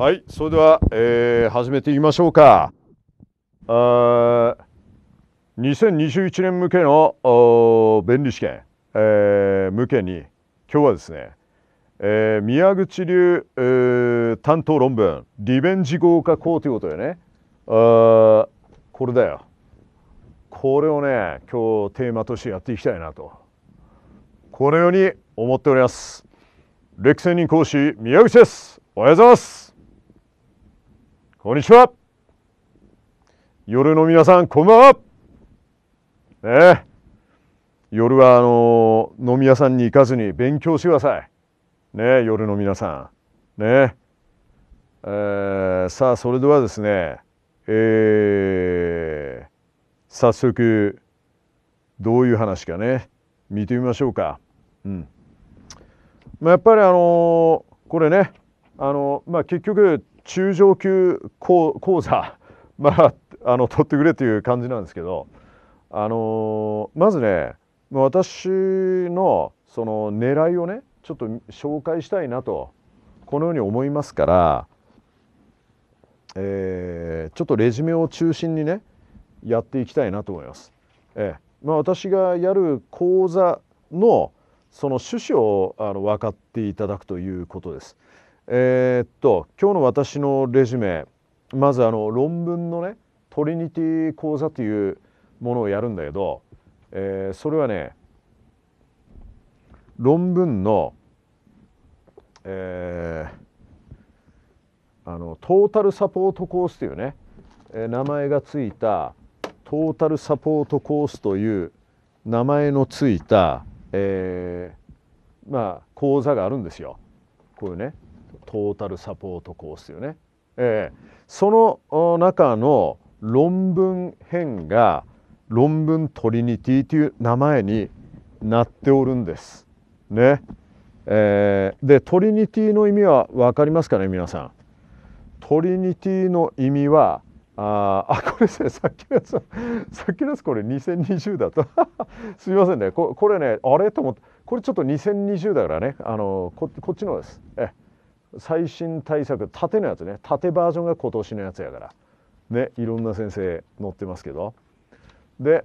はい、それでは、えー、始めていきましょうか。あ2021年向けの便利試験、えー、向けに今日はですね、えー、宮口流、えー、担当論文「リベンジ豪華校」ということでねあこれだよこれをね今日テーマとしてやっていきたいなとこのように思っております。歴戦人講師宮口ですおはようございますこんにちは夜の皆さん、こんばんはねえ。夜は、あの、飲み屋さんに行かずに勉強してください。ねえ、夜の皆さん。ねえ。えー、さあ、それではですね、えー、早速、どういう話かね、見てみましょうか。うん。まあ、やっぱりあのー、これね、あのー、まあ、結局中上級講座、まあ、あの取ってくれという感じなんですけど、あのまずね私のその狙いをねちょっと紹介したいなとこのように思いますから、えー、ちょっとレジュメを中心にねやっていきたいなと思います。えーまあ、私がやる講座のその趣旨をあの分かっていただくということです。えー、っと今日の私のレジュメまずあの論文のねトリニティ講座というものをやるんだけど、えー、それはね論文の、えー、あのトータルサポートコースというね、えー、名前がついたトータルサポートコースという名前のついた、えー、まあ講座があるんですよ。こういうねトータルサポートコースよね。えー、その中の論文編が論文トリニティという名前になっておるんです。ね。えー、でトリニティの意味は分かりますかね皆さん。トリニティの意味はああこれですさっきのやつさっきのやつこれ2020だと すみませんねここれねあれと思ってこれちょっと2020だからねあのここっちのですえ最新対策縦のやつね縦バージョンが今年のやつやからねいろんな先生乗ってますけどで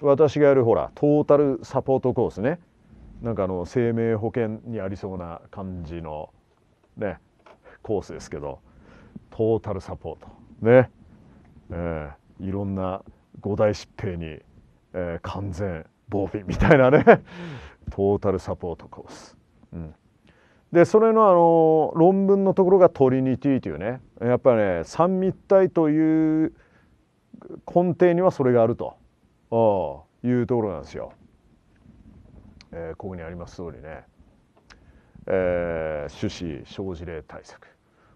私がやるほらトータルサポートコースねなんかあの生命保険にありそうな感じのねコースですけどトータルサポートね、えー、いろんな五大疾病に、えー、完全防備みたいなねトータルサポートコース。うんでそれのあの論文のところがトリニティというねやっぱりね三密体という根底にはそれがあるというところなんですよ。えー、ここにあります通りね、えー、趣旨・小事例対策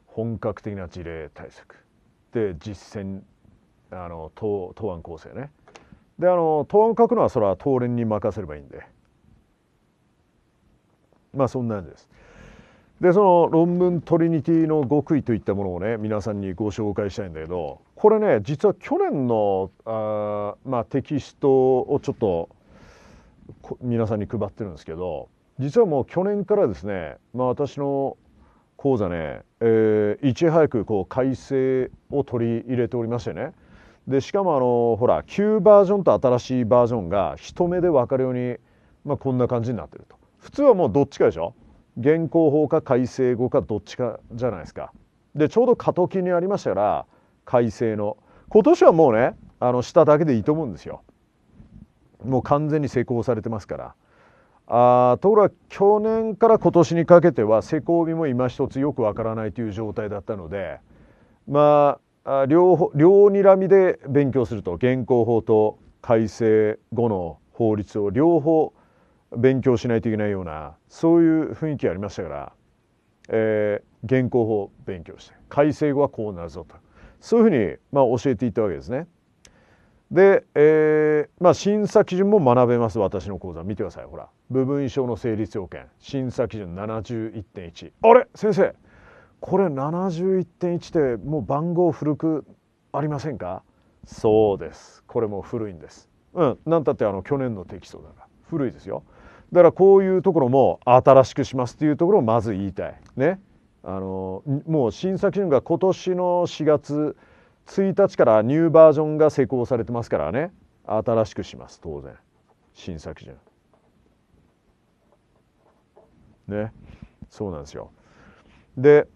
本格的な事例対策で実践あの答答案構成ねであの答案を書くのはそれは答練に任せればいいんでまあそんなじです。でその論文「トリニティの極意」といったものをね皆さんにご紹介したいんだけどこれね実は去年のあ、まあ、テキストをちょっと皆さんに配ってるんですけど実はもう去年からですね、まあ、私の講座ね、えー、いち早くこう改正を取り入れておりましてねでしかもあのほら旧バージョンと新しいバージョンが一目で分かるように、まあ、こんな感じになってると。普通はもうどっちかでしょ現行法か改正後かどっちかじゃないですか。でちょうど過渡期にありましたから改正の今年はもうねあの下だけでいいと思うんですよ。もう完全に施行されてますから。あところが去年から今年にかけては施工日も今一つよくわからないという状態だったのでまあ両両にらみで勉強すると現行法と改正後の法律を両方勉強しないといけないようなそういう雰囲気がありましたから、えー、現行法勉強して改正後はこうなるぞとそういうふうに、まあ、教えていったわけですね。で、えーまあ、審査基準も学べます私の講座見てくださいほら部分証の成立要件審査基準71.1あれ先生これ71.1ってもう番号古くありませんかそうですこれも古いんですうん何たってあの去年のテキストだから古いですよだからこういうところも新しくしますっていうところをまず言いたい。ね。あのもう審査基準が今年の4月1日からニューバージョンが施行されてますからね新しくします当然審査基準。ねそうなんですよ。で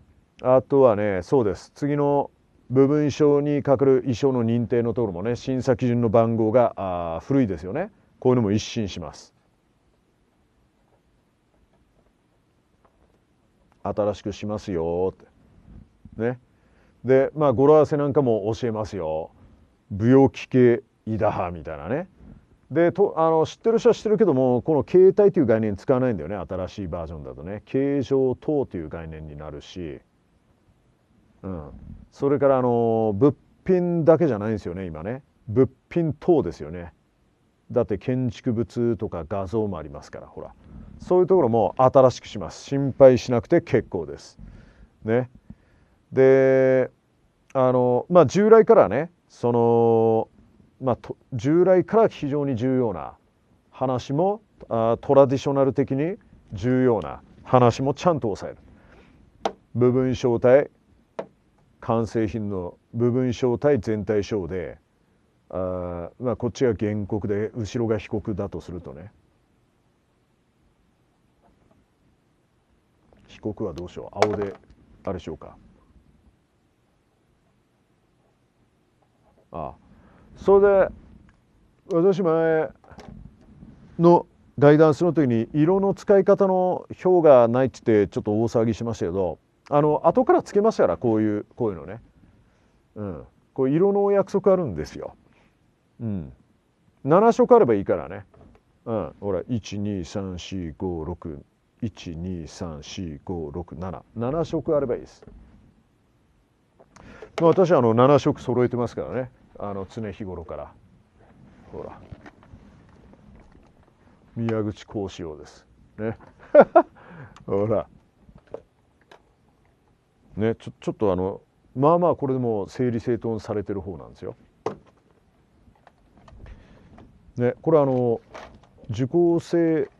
あとはねそうです次の部分衣装にかかる衣装の認定のところもね審査基準の番号があ古いですよねこういうのも一新します。新しくしますよってねでまあ語呂合わせなんかも教えますよ舞踊機系イダハみたいなねでとあの知ってる人は知ってるけどもこの形態という概念使わないんだよね新しいバージョンだとね形状等という概念になるし、うん、それからあの物品だけじゃないんですよね今ね物品等ですよねだって建築物とか画像もありますからほらそういうところも新しくします心配しなくて結構です。ね、であの、まあ、従来からねその、まあ、従来から非常に重要な話もあトラディショナル的に重要な話もちゃんと抑える。部分小体完成品の部分小体全体小であ、まあ、こっちが原告で後ろが被告だとするとね被はどうしよう青であれしようかああそれで私前のガイダンスの時に色の使い方の表がないっつってちょっと大騒ぎしましたけどあの後からつけますからこういうこういうのね、うん、こう色のお約束あるんですよ。うん、7色あればいいからね。うん、ほら1234567 1234567色あればいいです。まあ、私はあの7色揃えてますからねあの常日頃からほら宮口幸四郎です。ね ほらねちょちょっとあのまあまあこれでも整理整頓されてる方なんですよ。ねこれあの受講生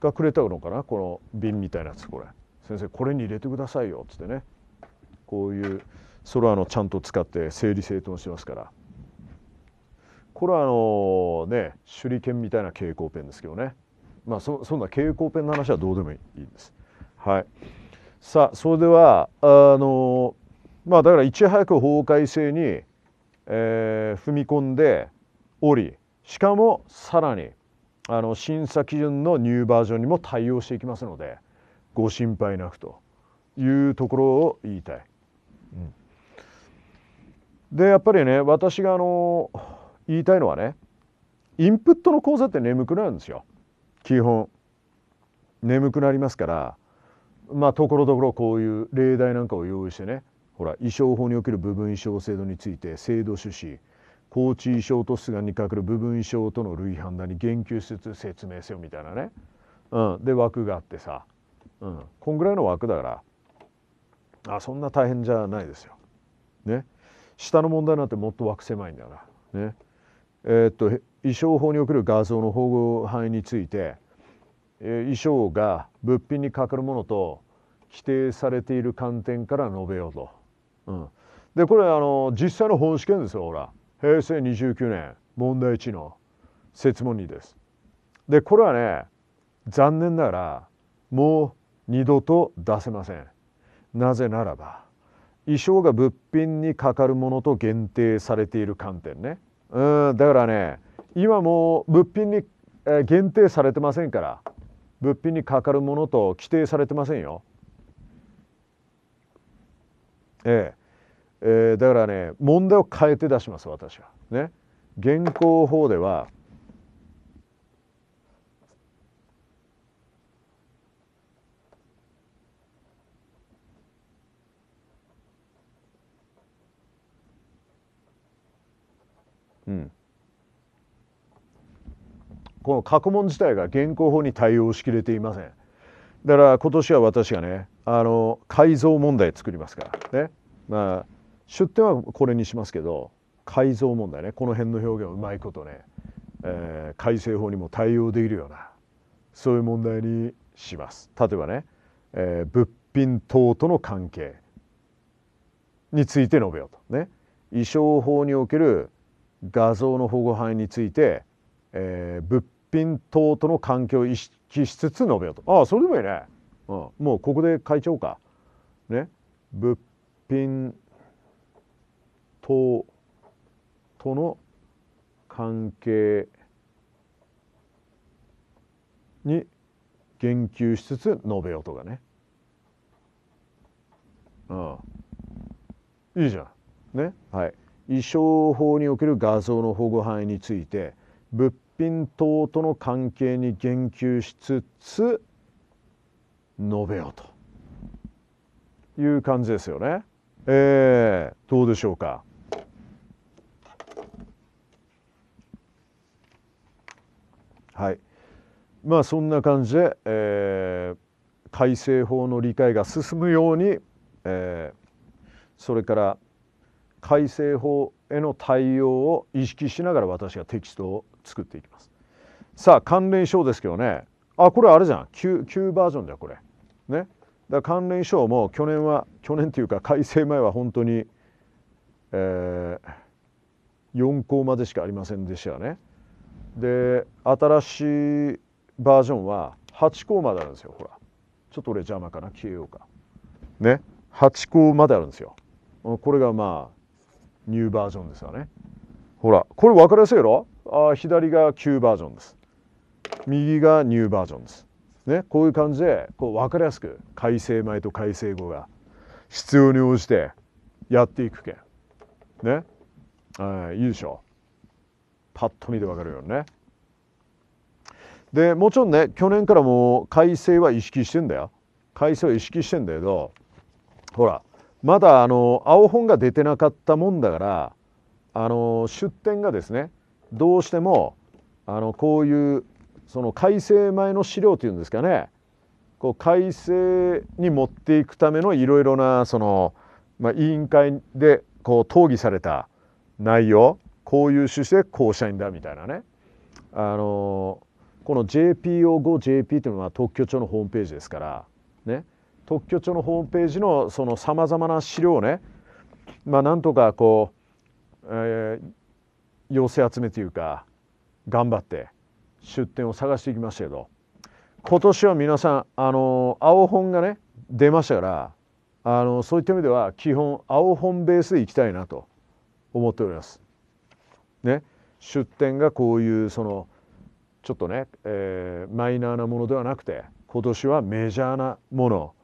がくれたのかなこの瓶みたいなやつこれ先生これに入れてくださいよっつってねこういうそれはあのちゃんと使って整理整頓しますからこれはあのね手裏剣みたいな蛍光ペンですけどねまあそそんな蛍光ペンの話はどうでもいいんです。はい、さあそれではあのまあだからいち早く法改正に、えー、踏み込んでおりしかもさらにあの審査基準のニューバージョンにも対応していきますのでご心配なくというところを言いたい。でやっぱりね私があの言いたいのはねインプットの講座って眠くなるんですよ基本眠くなりますからまあところどころこういう例題なんかを用意してねほら衣装法における部分衣装制度について制度趣旨高知症と出願にかかる部分症との類判断に言及しつつ説明せよみたいなね、うん、で枠があってさ、うん、こんぐらいの枠だからあそんな大変じゃないですよ。ね下の問題なんてもっと枠狭いんだから。ねえー、っと衣装法における画像の保護範囲について、えー、衣装が物品にかかるものと規定されている観点から述べようと。うん、でこれあの実際の本試験ですよほら。平成29年問題1の設問2です。でこれはね残念ながらもう二度と出せません。なぜならば衣装が物品にかかるものと限定されている観点ね。うんだからね今も物品に限定されてませんから物品にかかるものと規定されてませんよ。ええ、えー、だからね問題を変えて出します私は。ね、現行法ではうん、この過去問自体が現行法に対応しきれていませんだから今年は私がねあの改造問題作りますからねまあ出典はこれにしますけど改造問題ねこの辺の表現をうまいことね、えー、改正法にも対応できるようなそういう問題にします。例えばね、えー、物品等との関係について述べようとね衣装法における画像の保護範囲について、えー、物品等との関係を意識しつつ述べようとああそれでもいいね、うん、もうここで書いちゃおうかね物品ととの関係に言及しつつ述べようとかねああいいじゃんねはい衣装法における画像の保護範囲について物品等との関係に言及しつつ述べようという感じですよね。えー、どうでしょうかはいまあそんな感じで、えー、改正法の理解が進むように、えー、それから改正法への対応を意識しながら私がテキストを作っていきます。さあ関連書ですけどねあこれあれじゃん旧旧バージョンだよこれ。ね、だ関連賞も去年は去年というか改正前は本当に、えー、4校までしかありませんでしたよね。で新しいバージョンは8項まであるんですよほらちょっと俺邪魔かな消えようかね8項まであるんですよこれがまあニューバージョンですよねほらこれ分かりやすいやろあ左が旧バージョンです右がニューバージョンです、ね、こういう感じでこう分かりやすく改正前と改正後が必要に応じてやっていくけんね、えいいでしょうパッと見てわかるよね。でもちろんね去年からも改正は意識してんだよ改正は意識してんだけどほらまだあの青本が出てなかったもんだからあの出店がですねどうしてもあのこういうその改正前の資料っていうんですかねこう改正に持っていくためのいろいろなその、まあ、委員会でこう討議された内容こういう趣旨でこうしたいんだみたいなねあのこの JPO5JP というのは特許庁のホームページですからね特許庁のホームページのそのさまざまな資料をねまあなんとかこう、えー、寄せ集めというか頑張って出店を探していきましたけど今年は皆さんあの青本がね出ましたからあのそういった意味では基本青本ベースでいきたいなと思っております。ね、出店がこういうそのちょっとね、えー、マイナーなものではなくて今年はメジャーなもの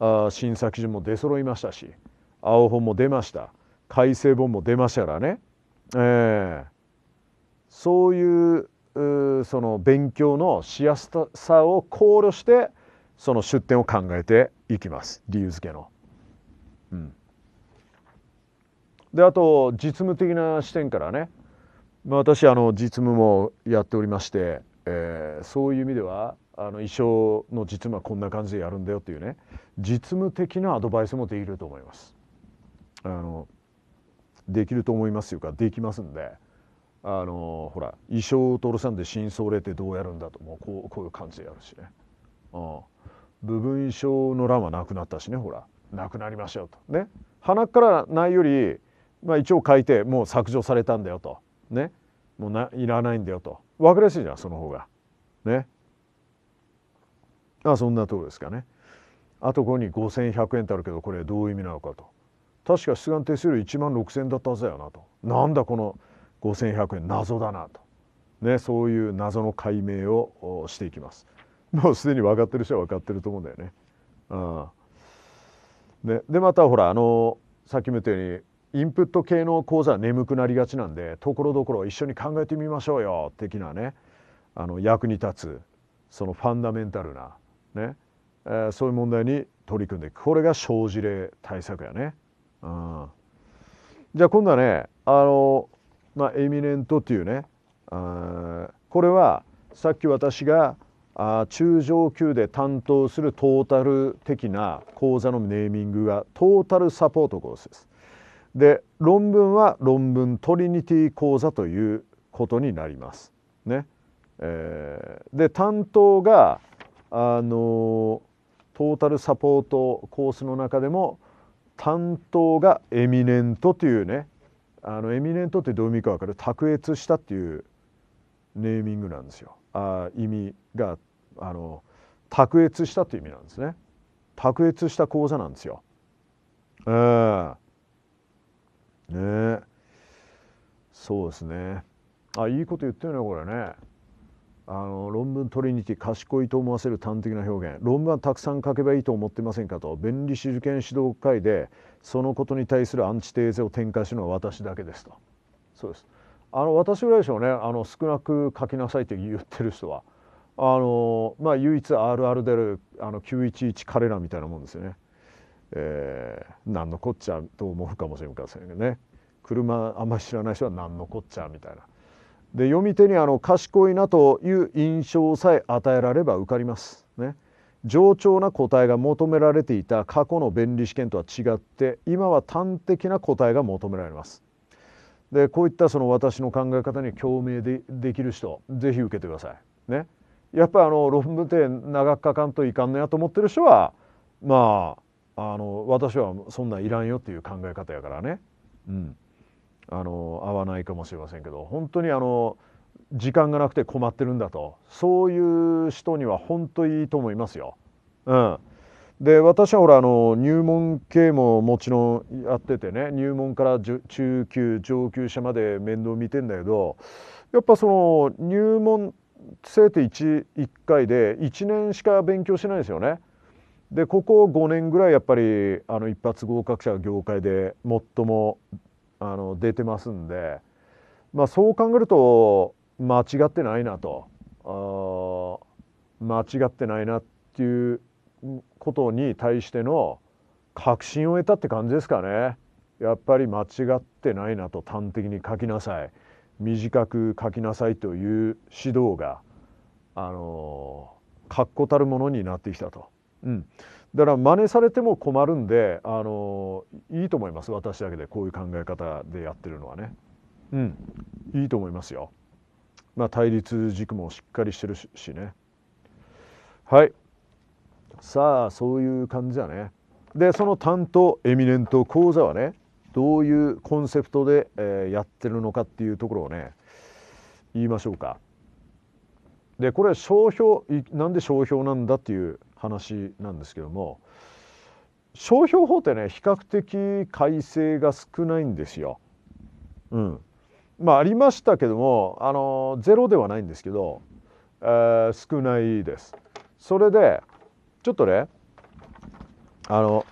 あ新作準も出揃いましたし青本も出ました改正本も出ましたからね、えー、そういうその勉強のしやすさを考慮してその出典を考えていきます理由付けの。うん、であと実務的な視点からねまあ、私あの実務もやっておりまして、えー、そういう意味ではあの衣装の実務はこんな感じでやるんだよというね実務的なアドバイスもできると思います。あのできると思いますというかできますんであのほら衣装を徹さんで真相例ってどうやるんだともうこうこういう感じでやるしね、うん、部分衣装の欄はなくなったしねほらなくなりましたよとね鼻からないより、まあ、一応書いてもう削除されたんだよとねもうないらないんだよと分かりやすいじゃんその方がねあそんなとこですかねあとここに5100円ってあるけどこれどういう意味なのかと確か出願手数料1万6,000円だったはずだよなとなんだこの5,100円謎だなと、ね、そういう謎の解明をしていきますもうすでに分かってる人は分かってると思うんだよね。あねでまたほらあのさっきも言ったようにインプット系の講座は眠くなりがちなんでところどころ一緒に考えてみましょうよ的なねあの役に立つそのファンダメンタルな、ねえー、そういう問題に取り組んでいくこれが生じ例対策やね。うん、じゃあ今度はねあの、まあ、エミネントっていうねあこれはさっき私があ中上級で担当するトータル的な講座のネーミングがトータルサポートコースです。で論文は論文トリニティ講座ということになります。ねえー、で担当があのトータルサポートコースの中でも担当がエミネントというねあのエミネントってどういう意味か分かる卓越したっていうネーミングなんですよあ意味があの卓越したという意味なんですね卓越した講座なんですよ。えー、ねそうですねあいいこと言ってるねこれねあの論文トリニティ賢いと思わせる端的な表現論文はたくさん書けばいいと思ってませんかと弁理士受験指導会でそのことに対するアンチテーゼを展開するのは私だけですとそうですあの私ぐらいでしょうねあの少なく書きなさいって言ってる人はあのまあ唯一あるあるであるあの911彼らみたいなもんですよねえー、何のこっちゃと思うかもしれませんけどね車あんまり知らない人は何のこっちゃみたいな。で読み手にあの賢いなという印象さえ与えられば受かります。ね、冗長な答えが求められていた過去の便利試験とは違って今は端的な答えが求められます。でこういったその私の考え方に共鳴でできる人是非受けてください。ね、やっぱりあの論文って長く書かんといかんのやと思ってる人はまああの私はそんないらんよっていう考え方やからね、うん、あの合わないかもしれませんけど本当にあの時間がなくて困ってるんだとそういう人には本当いいと思いますよ。うん、で私はほらあの入門系ももちろんやっててね入門から中級上級者まで面倒見てんだけどやっぱその入門生って 1, 1回で1年しか勉強しないですよね。でここ5年ぐらいやっぱりあの一発合格者が業界で最もあの出てますんで、まあ、そう考えると間違ってないなとあ間違ってないなっていうことに対しての確信を得たって感じですかね。やっぱり間違ってないなと端的に書きなさい短く書きなさいという指導があの確固たるものになってきたと。うん、だから真似されても困るんであのいいと思います私だけでこういう考え方でやってるのはね。うん、いいと思いますよ。まあ、対立軸もしっかりしてるしね。はいさあそういう感じだね。でその担当エミネント講座はねどういうコンセプトで、えー、やってるのかっていうところをね言いましょうか。でこれは商標なんで商標なんだっていう話なんですけども商標法ってね比較的改正が少ないんですよ。うん、まあありましたけどもあのゼロではないんですけど、えー、少ないです。それでちょっとねあの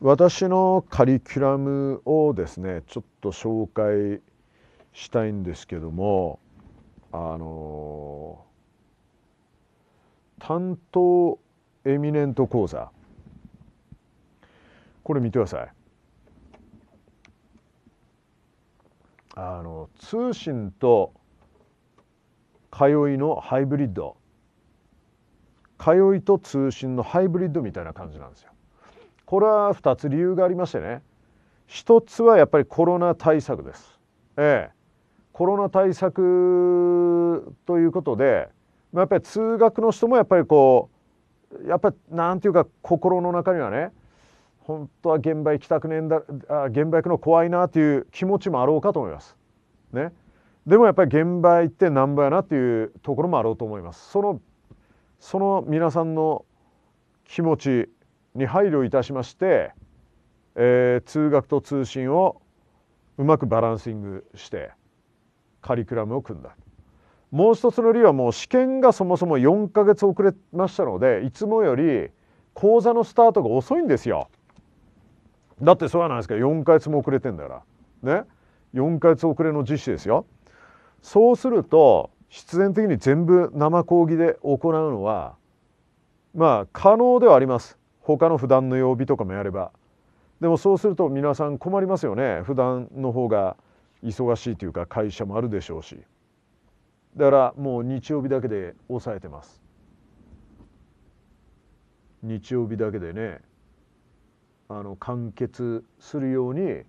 私のカリキュラムをですねちょっと紹介したいんですけどもあの担当エミネント講座これ見てくださいあの通信と通いのハイブリッド通いと通信のハイブリッドみたいな感じなんですよこれは2つ理由がありましてね一つはやっぱりコロナ対策です、ええ、コロナ対策ということでまあ、やっぱり通学の人もやっぱりこうやっぱなんていうか心の中にはね本当は現場行きたくねえんだあ現場行くの怖いなという気持ちもあろうかと思います。ね、でもやっぱり現場行ってなんぼやなっていうところもあろうと思います。そのその皆さんの気持ちに配慮いたしまして、えー、通学と通信をうまくバランシングしてカリキュラムを組んだもう一つの理由はもう試験がそもそも4ヶ月遅れましたのでいつもより講座のスタートが遅いんですよ。だってそうじゃないですか4ヶ月も遅れてんだからね4ヶ月遅れの実施ですよ。そうすると必然的に全部生講義で行うのはまあ可能ではあります。他の普段の曜日とかもやれば。でもそうすると皆さん困りますよね。普段の方が忙しいというか会社もあるでしょうし。だからもう日曜日だけで抑えてます日曜日だけでねあの完結するように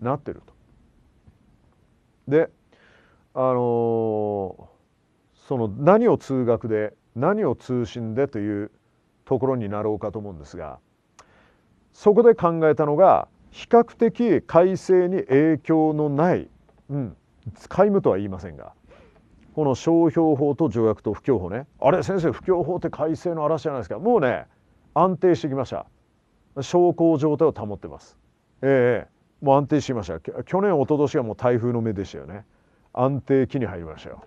なってると。であのー、その何を通学で何を通信でというところになろうかと思うんですがそこで考えたのが比較的改正に影響のない、うん、皆無とは言いませんがこの商標法と条約と不況法ねあれ先生不況法って改正の嵐じゃないですかもうね安定してきました小康状態を保ってますええー、もう安定してきました去年一昨年はもう台風の目でしたよね安定期に入りましたよ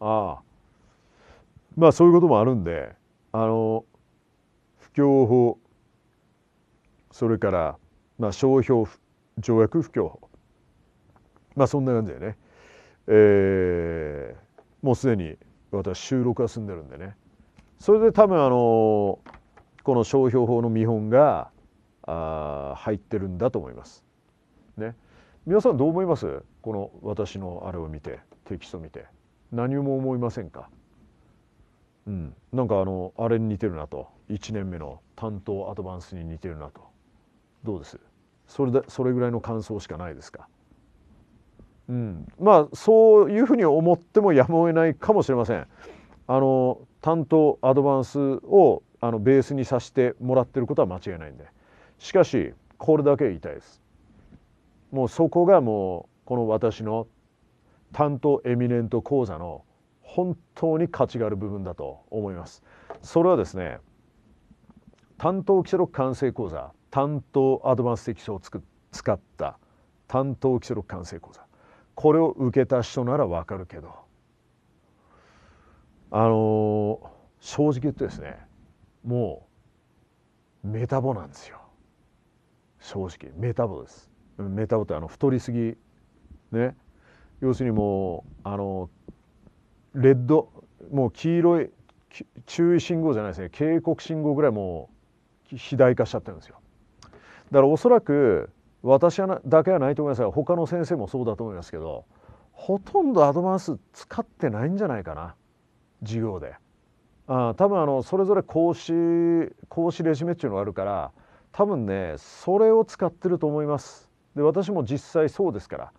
ああまあそういうこともあるんであの不況法それから、まあ、商標条約不況法まあそんな感じでねえーもうすでに私収録が済んでるんでねそれで多分あのこの商標法の見本があ入ってるんだと思います。ね、皆さんどう思いますこの私のあれを見てテキスト見て何も思いませんか、うん、なんかあのあれに似てるなと1年目の担当アドバンスに似てるなとどうですそれでそれぐらいの感想しかないですかうん、まあそういうふうに思ってもやむを得ないかもしれません。あの担当アドバンスをあのベースにさせてもらってることは間違いないんでしかしこれだけ言いたいですもうそこがもうこの私の担当エミネント講座の本当に価値がある部分だと思いますそれはですね担当基礎力完成講座担当アドバンス的書をつく使った担当基礎力完成講座これを受けた人ならわかるけどあの正直言ってですねもうメタボなんですよ正直メタボですメタボってあの太りすぎね要するにもうあのレッドもう黄色い注意信号じゃないですね警告信号ぐらいもう肥大化しちゃってるんですよだからおそらく私はなだけはないと思いますが他の先生もそうだと思いますけどほとんどアドバンス使ってないんじゃないかな授業で。あ多分あのそれぞれ講師講師レジュメっていうのがあるから多分ねそれを使ってると思います。で私も実際そうですから。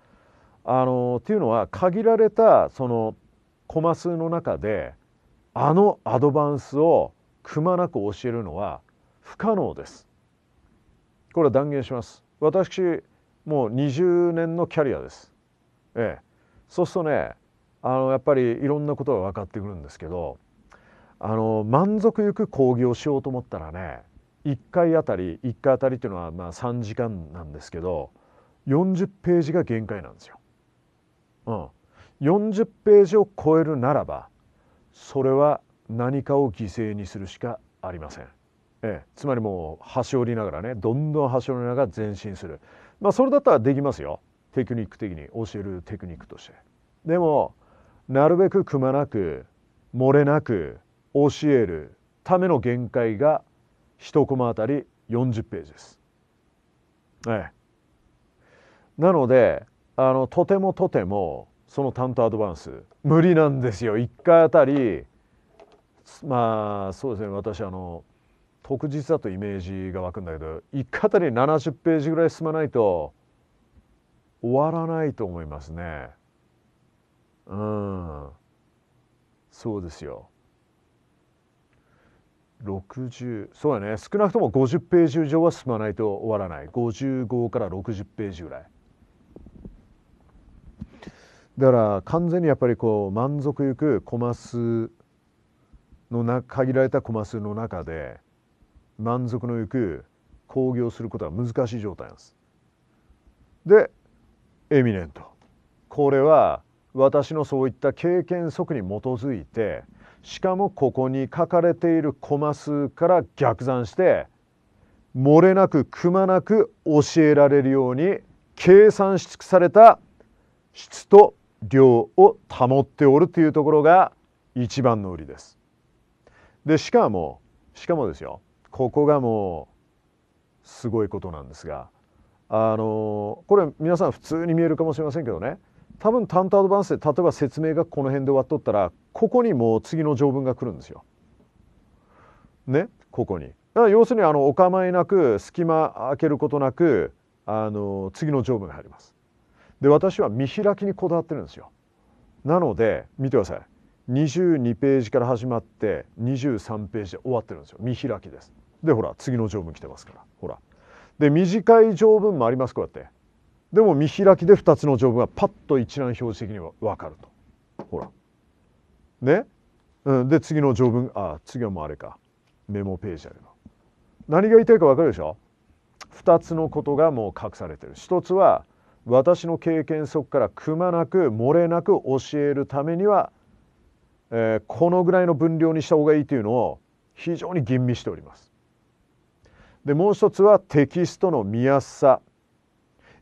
あのっていうのは限られたそのコマ数の中であのアドバンスをくまなく教えるのは不可能です。これは断言します。私もう20年のキャリアです。ええ、そうするとねあのやっぱりいろんなことが分かってくるんですけどあの満足いく講義をしようと思ったらね1回あたり1回あたりっていうのはまあ3時間なんですけど40ページが限界なんですよ。うん、40ページを超えるならばそれは何かを犠牲にするしかありません。ええ、つまりもう端折りながらねどんどん端折りながら前進する、まあ、それだったらできますよテクニック的に教えるテクニックとして。でもなるべくくまなく漏れなく教えるための限界が1コマあたり40ページです。ええ、なのであのとてもとてもその担当アドバンス無理なんですよ1回あたりまあそうですね私あの即日だとイメージが湧くんだけど1かたり70ページぐらい進まないと終わらないと思いますね。うんそうですよ。60そうやね少なくとも50ページ以上は進まないと終わらない55から60ページぐらい。だから完全にやっぱりこう満足いくコマ数のな限られたコマ数の中で満足のいく興行することは難しい状態なんです。でエミネントこれは私のそういった経験則に基づいてしかもここに書かれているコマ数から逆算して漏れなくくまなく教えられるように計算し尽くされた質と量を保っておるというところが一番の売りです。でしかもしかもですよここがもうすごいことなんですがあのこれ皆さん普通に見えるかもしれませんけどね多分タントアドバンスで例えば説明がこの辺で終わっとったらここにもう次の条文が来るんですよ。ねここに。だから要するにあのお構いなく隙間開けることなくあの次の条文が入ります。で私は見開きにこだわってるんですよ。なので見てください22ページから始まって23ページで終わってるんですよ見開きです。でほら次の条文来てますからほらで短い条文もありますこうやってでも見開きで2つの条文がパッと一覧表示的には分かるとほらね、うん、で次の条文あ次はもうあれかメモページあるば何が言いたいか分かるでしょ2つのことがもう隠されてる1つは私の経験則からくまなく漏れなく教えるためには、えー、このぐらいの分量にした方がいいというのを非常に吟味しておりますでもう一つはテキストの見やすさ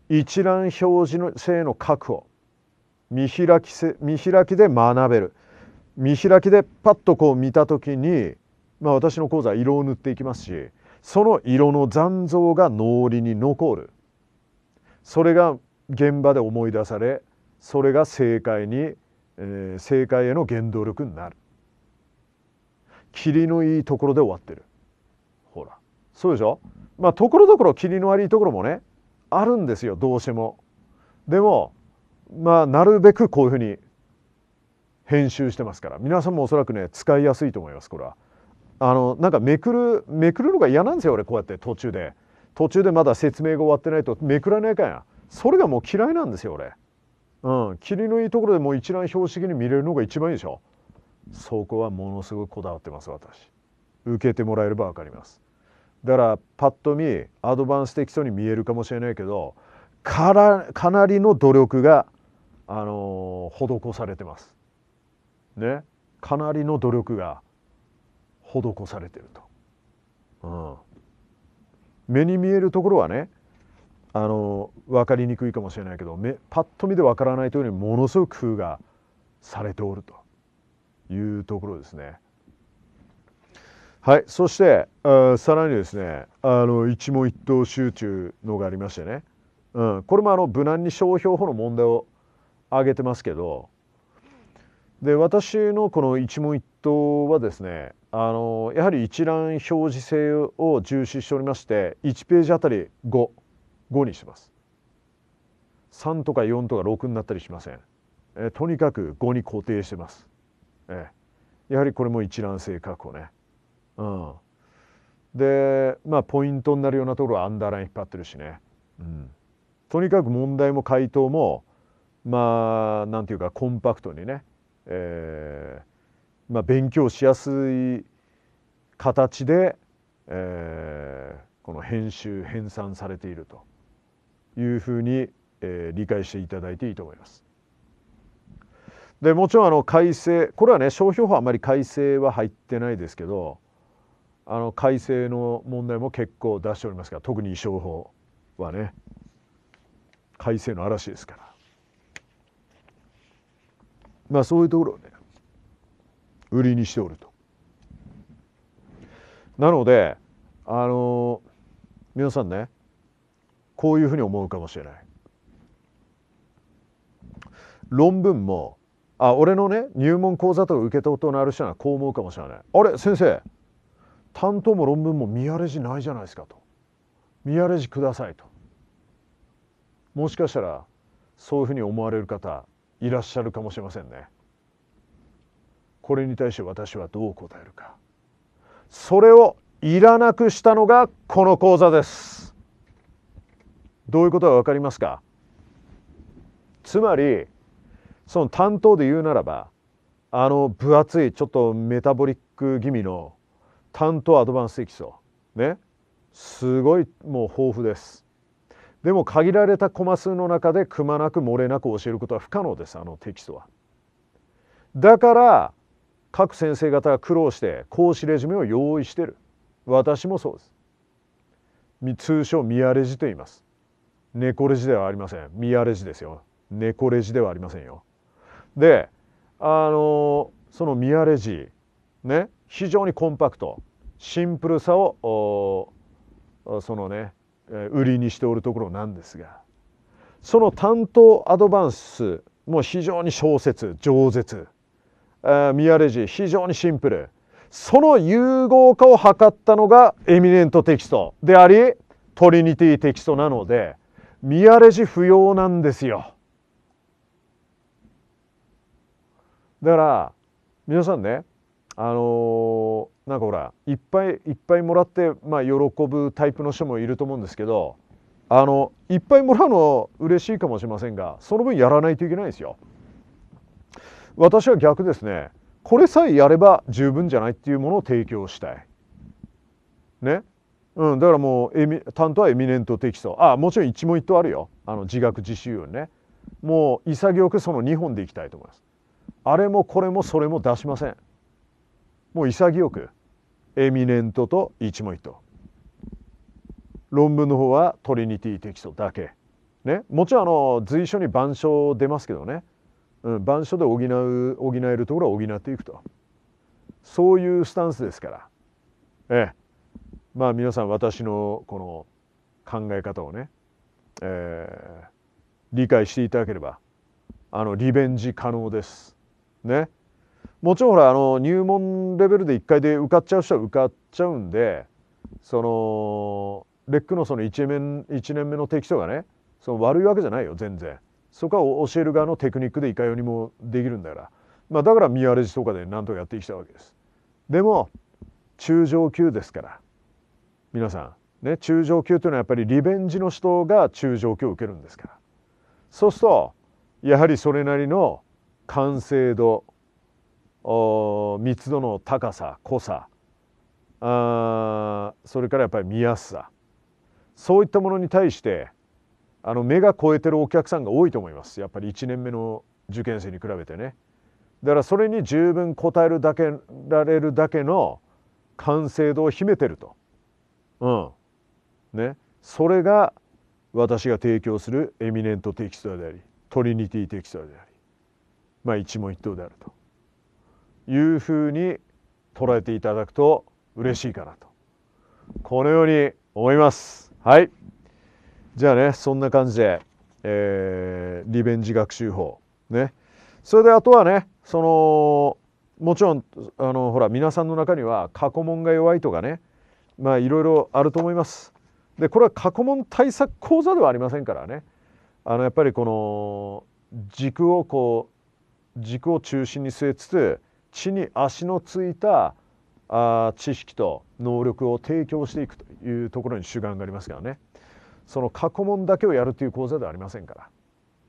一覧表示の性の確保見開き見開きで学べる見開きでパッとこう見た時に、まあ、私の講座色を塗っていきますしその色の残像が脳裏に残るそれが現場で思い出されそれが正解に、えー、正解への原動力になる切りのいいところで終わってるそうでしょまあところどころ切りの悪いところもねあるんですよどうしても。でもまあなるべくこういうふうに編集してますから皆さんもおそらくね使いやすいと思いますこれは。あのなんかめくるめくるのが嫌なんですよ俺こうやって途中で途中でまだ説明が終わってないとめくらないかやそれがもう嫌いなんですよ俺。うん、霧のいいところでもう一覧標識に見れるのが一番いいでしょそこはものすごくこだわってます私受けてもらえれば分かりますだからパッと見アドバンス的そうに見えるかもしれないけどからかなりの努力が、あの施されてます。ね、かなりの努力が施されてると、うん、目に見えるところはねあの分かりにくいかもしれないけど目パッと見で分からないというよりものすごく工夫がされておるというところですね。はい、そしてあさらにですねあの一問一答集中のがありましてね、うん、これもあの無難に商標法の問題を挙げてますけどで私のこの一問一答はですねあのやはり一覧表示性を重視しておりまして1ページあたり55にしてます。3とか4とか6になったりしません。えとにかく5に固定してます。えやはりこれも一覧性確保ね。うん、でまあポイントになるようなところはアンダーライン引っ張ってるしね、うん、とにかく問題も回答もまあなんていうかコンパクトにね、えーまあ、勉強しやすい形で、えー、この編集編纂されているというふうに、えー、理解していただいていいと思います。でもちろんあの改正これはね商標法あまり改正は入ってないですけどあの改正の問題も結構出しておりますが特に衣装法はね改正の嵐ですから。まあそういうところをね売りにしておると。なのであの皆さんねこういうふうに思うかもしれない。論文もあ俺のね入門講座とか受けたことのある人はこう思うかもしれない。あれ先生担当も論文も見荒れ字ないじゃないですかと見荒れ字くださいともしかしたらそういうふうに思われる方いらっしゃるかもしれませんね。これに対して私はどう答えるかそれをいらなくしたのがこの講座ですどういうことが分かりますかつまりその担当で言うならばあの分厚いちょっとメタボリック気味の担当アドバンス液晶ねすごいもう豊富ですでも限られたコマ数の中でくまなく漏れなく教えることは不可能ですあのテキストはだから各先生方が苦労して講師レジュメを用意してる私もそうです通称ミアレジと言います猫レジではありませんミアレジですよ猫レジではありませんよであのそのミアレジね非常にコンパクトシンプルさをそのね売りにしておるところなんですがその担当アドバンスも非常に小説饒舌ミアレジ非常にシンプルその融合化を図ったのがエミネントテキストでありトリニティテキストなのでミアレジ不要なんですよ。だから皆さんねあのー、なんかほらいっぱいいっぱいもらって、まあ、喜ぶタイプの人もいると思うんですけどあのいっぱいもらうの嬉しいかもしれませんがその分やらないといけないですよ。私は逆ですねこれさえやれば十分じゃないっていうものを提供したい。ねうん、だからもうエミ担当はエミネントテキストあもちろん一問一答あるよあの自学自習ねもう潔くその2本でいきたいと思いますあれもこれもそれも出しませんもう潔くエミネントと一問一答論文の方はトリニティテキストだけ、ね、もちろんあの随所に板書出ますけどね、うん、板書で補う補えるところは補っていくとそういうスタンスですから、ええ、まあ皆さん私のこの考え方をね、えー、理解していただければあのリベンジ可能です。ね、もちろんほらあの入門レベルで1回で受かっちゃう人は受かっちゃうんでそのレックのその1年 ,1 年目の適当がねその悪いわけじゃないよ全然そこは教える側のテクニックでいかようにもできるんだから、まあ、だから身割れ地とかで何とかやってきたわけですでも中上級ですから皆さん、ね、中上級というのはやっぱりリベンジの人が中上級を受けるんですからそうするとやはりそれなりの完成度密度の高さ濃さあそれからやっぱり見やすさそういったものに対してあの目が超えてるお客さんが多いと思いますやっぱり1年目の受験生に比べてねだからそれに十分応えるだけられるだけの完成度を秘めてると、うんね、それが私が提供するエミネントテキストでありトリニティテキストでありまあ一問一答であるというふうに捉えていただくと嬉しいかなとこのように思いますはいじゃあねそんな感じで、えー、リベンジ学習法ねそれであとはねそのもちろんあのほら皆さんの中には過去問が弱いとかねまあいろいろあると思いますでこれは過去問対策講座ではありませんからねあのやっぱりこの軸をこう軸を中心に据えつつ地に足のついたあ知識と能力を提供していくというところに主眼がありますからねその過去問だけをやるという講座ではありませんか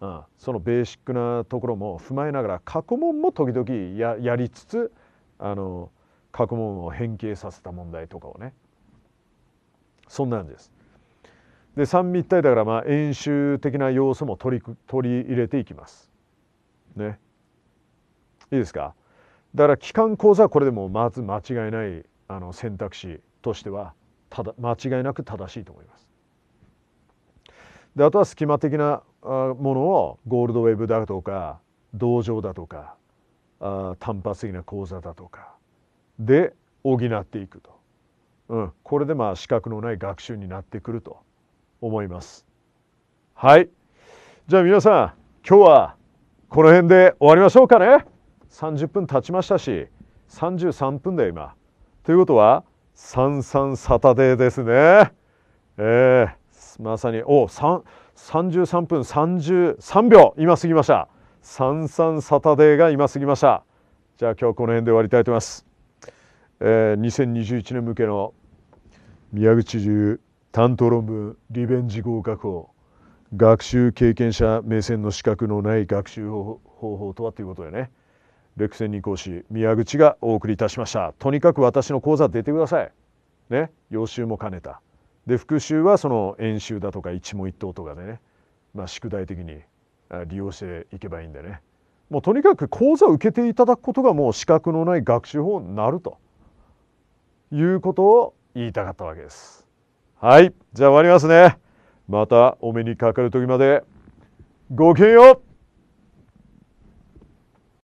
ら、うん、そのベーシックなところも踏まえながら過去問も時々ややりつつあの過去問を変形させた問題とかをねそんなんです。で三密体だからまあ演習的な要素も取り取り入れていきます。ね。いいですかだから機関講座はこれでもまず間違いないあの選択肢としてはただ間違いなく正しいと思います。であとは隙間的なものをゴールドウェブだとか同情だとかあ単発的な講座だとかで補っていくと、うん、これでまあ資格のない学習になってくると思います。はいじゃあ皆さん今日はこの辺で終わりましょうかね。30分経ちましたし33分だよ今。ということは33サタデーですね。えー、まさにお三33分33秒今過ぎました。33サタデーが今過ぎました。じゃあ今日この辺で終わりたいと思います。えー、2021年向けの宮口中担当論文リベンジ合格法学習経験者目線の資格のない学習方法とはということだよね。レクセン講師宮口がお送りいたしましたとにかく私の講座出てくださいね予習も兼ねたで復習はその演習だとか一問一答とかでね、まあ、宿題的に利用していけばいいんでねもうとにかく講座を受けていただくことがもう資格のない学習法になるということを言いたかったわけですはいじゃあ終わりますねまたお目にかかる時までごきげんよう